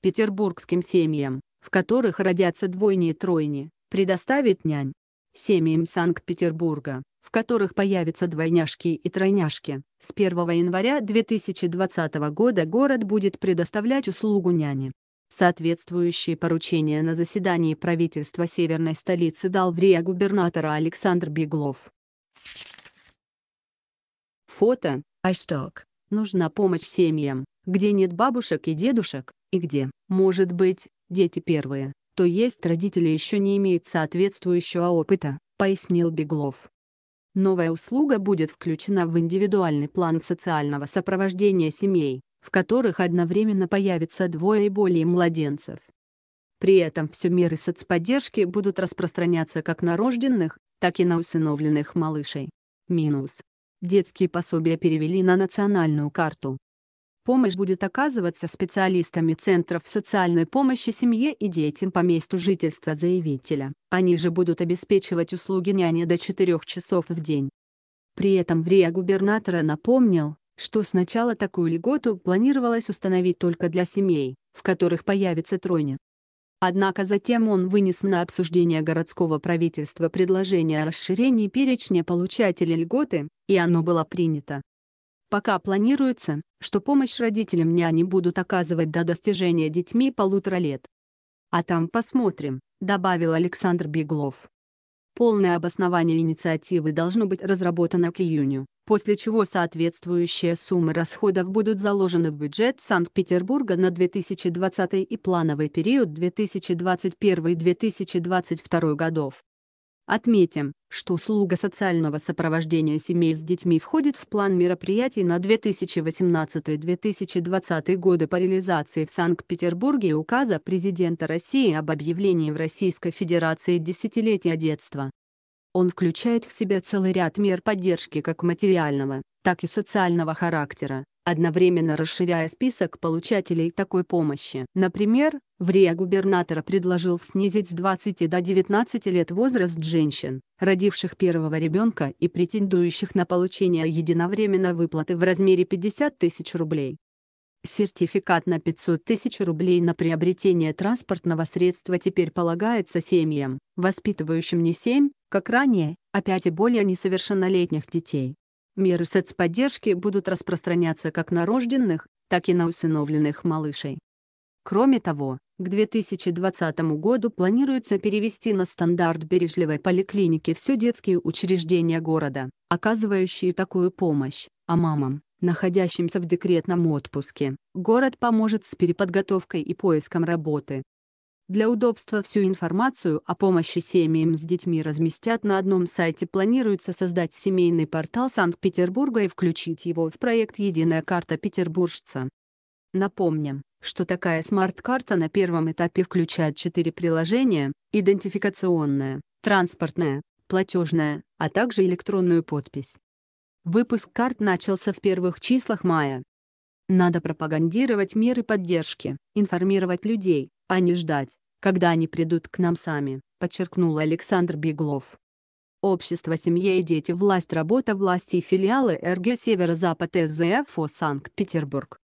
петербургским семьям, в которых родятся двойни и тройни, предоставит нянь. Семьям Санкт-Петербурга, в которых появятся двойняшки и тройняшки, с 1 января 2020 года город будет предоставлять услугу няни. Соответствующие поручения на заседании правительства северной столицы дал в губернатора Александр Беглов. Фото, Айшток. Нужна помощь семьям, где нет бабушек и дедушек, и где. Может быть, дети первые, то есть родители еще не имеют соответствующего опыта, пояснил Беглов. Новая услуга будет включена в индивидуальный план социального сопровождения семей, в которых одновременно появится двое и более младенцев. При этом все меры соцподдержки будут распространяться как на рожденных, так и на усыновленных малышей. Минус. Детские пособия перевели на национальную карту. Помощь будет оказываться специалистами центров социальной помощи семье и детям по месту жительства заявителя. Они же будут обеспечивать услуги няни до 4 часов в день. При этом в РИА губернатора напомнил, что сначала такую льготу планировалось установить только для семей, в которых появится тройня. Однако затем он вынес на обсуждение городского правительства предложение о расширении перечня получателей льготы, и оно было принято. Пока планируется, что помощь родителям няни будут оказывать до достижения детьми полутора лет. А там посмотрим, добавил Александр Беглов. Полное обоснование инициативы должно быть разработано к июню, после чего соответствующие суммы расходов будут заложены в бюджет Санкт-Петербурга на 2020 и плановый период 2021-2022 годов. Отметим, что услуга социального сопровождения семей с детьми входит в план мероприятий на 2018-2020 годы по реализации в Санкт-Петербурге указа президента России об объявлении в Российской Федерации десятилетия детства. Он включает в себя целый ряд мер поддержки как материального, так и социального характера, одновременно расширяя список получателей такой помощи. Например, в РИА губернатора предложил снизить с 20 до 19 лет возраст женщин, родивших первого ребенка и претендующих на получение единовременной выплаты в размере 50 тысяч рублей. Сертификат на 500 тысяч рублей на приобретение транспортного средства теперь полагается семьям, воспитывающим не 7, как ранее, а 5 и более несовершеннолетних детей. Меры соцподдержки будут распространяться как на рожденных, так и на усыновленных малышей. Кроме того, к 2020 году планируется перевести на стандарт бережливой поликлиники все детские учреждения города, оказывающие такую помощь, а мамам, находящимся в декретном отпуске, город поможет с переподготовкой и поиском работы. Для удобства всю информацию о помощи семьям с детьми разместят на одном сайте. Планируется создать семейный портал Санкт-Петербурга и включить его в проект «Единая карта петербуржца». Напомним, что такая смарт-карта на первом этапе включает четыре приложения — идентификационное, транспортное, платежное, а также электронную подпись. Выпуск карт начался в первых числах мая. Надо пропагандировать меры поддержки, информировать людей, а не ждать, когда они придут к нам сами, подчеркнул Александр Беглов. Общество «Семья и дети. Власть. Работа. Власти» и филиалы РГ Северо-Запад СЗФО Санкт-Петербург.